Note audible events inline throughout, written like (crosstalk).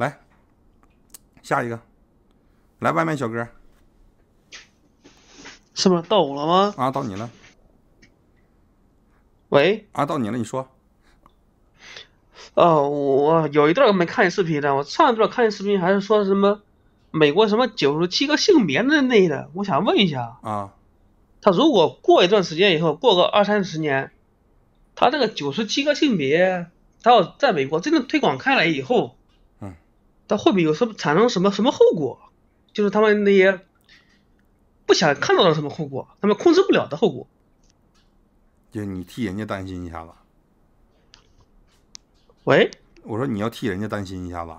来，下一个，来，外卖小哥，是不是到我了吗？啊，到你了。喂，啊，到你了，你说。哦，我有一段没看你视频的，我上一段看你视频还是说什么美国什么九十七个性别的那类的，我想问一下啊，他如果过一段时间以后，过个二三十年，他这个九十七个性别，他要在美国真正推广开来以后。他后面有什么产生什么什么后果？就是他们那些不想看到的什么后果，他们控制不了的后果。就你替人家担心一下子。喂，我说你要替人家担心一下子。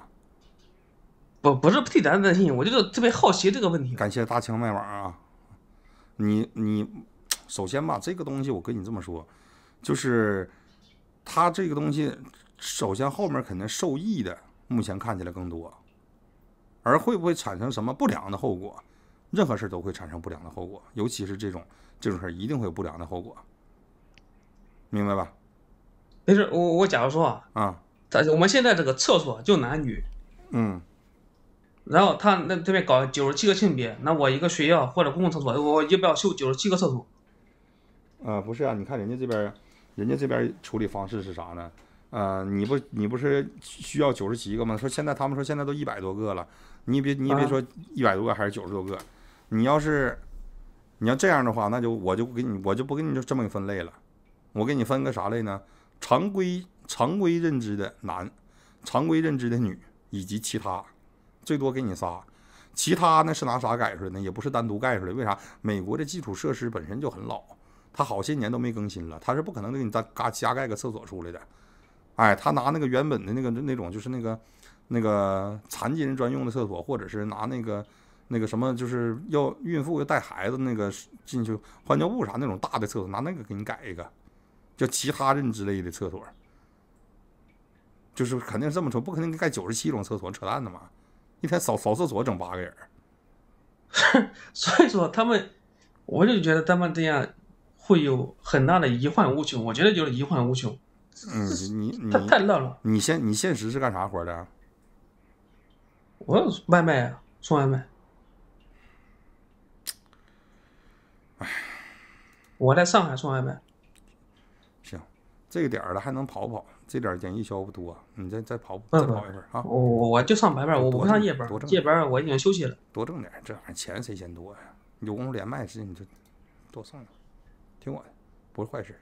不，不是替咱担心，我就是特别好奇这个问题。感谢大枪卖网啊！你你，首先吧，这个东西我跟你这么说，就是他这个东西，首先后面肯定受益的。目前看起来更多，而会不会产生什么不良的后果？任何事都会产生不良的后果，尤其是这种这种事一定会有不良的后果，明白吧？没事，我我假如说啊，啊，咱我们现在这个厕所就男女，嗯，然后他那这边搞九十七个性别，那我一个学校或者公共厕所，我要不要修九十七个厕所？啊，不是啊，你看人家这边，人家这边处理方式是啥呢？呃，你不，你不是需要九十七个吗？说现在他们说现在都一百多个了，你别，你也别说一百多个还是九十多个。你要是，你要这样的话，那就我就给你，我就不给你就这么分类了。我给你分个啥类呢？常规常规认知的男，常规认知的女，以及其他，最多给你仨。其他呢是拿啥改出来的？也不是单独盖出来的。为啥？美国的基础设施本身就很老，它好些年都没更新了，它是不可能给你搭嘎加盖个厕所出来的。哎，他拿那个原本的那个那种，就是那个那个残疾人专用的厕所，或者是拿那个那个什么，就是要孕妇要带孩子那个进去换尿布啥那种大的厕所，拿那个给你改一个，叫其他人之类的厕所，就是肯定是这么说，不可能盖九十七种厕所，扯淡的嘛！一天扫扫厕所整八个人，(laughs) 所以说他们，我就觉得他们这样会有很大的遗患无穷，我觉得就是遗患无穷。嗯，你 (laughs) 你他太乐了。你现你现实是干啥活的？我外卖啊，送外卖。哎，我在上海送外卖。行，这个点儿了还能跑跑，这点儿钱一交不多，你再再跑，再跑一会儿啊。我我我就上白班，我不上夜班，夜班我已经休息了。多挣点，这玩意儿钱谁嫌多呀？有功夫连麦是你就多送一听我的，不是坏事。